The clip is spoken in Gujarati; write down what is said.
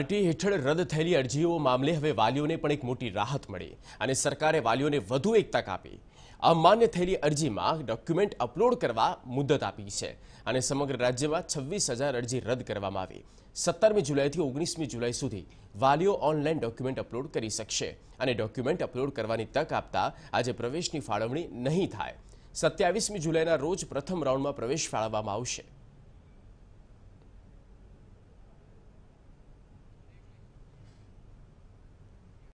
પાર્ટી હેઠળ રદ થયેલી અરજીઓ મામલે હવે વાલીઓને પણ એક મોટી રાહત મળી અને સરકારે વાલીઓને વધુ એક તક આપી અમાન્ય થયેલી અરજીમાં ડોક્યુમેન્ટ અપલોડ કરવા મુદત આપી છે અને સમગ્ર રાજ્યમાં છવ્વીસ હજાર અરજી રદ કરવામાં આવી સત્તરમી જુલાઈથી ઓગણીસમી જુલાઈ સુધી વાલીઓ ઓનલાઈન ડોક્યુમેન્ટ અપલોડ કરી શકશે અને ડોક્યુમેન્ટ અપલોડ કરવાની તક આપતા આજે પ્રવેશની ફાળવણી નહીં થાય સત્યાવીસમી જુલાઈના રોજ પ્રથમ રાઉન્ડમાં પ્રવેશ ફાળવવામાં આવશે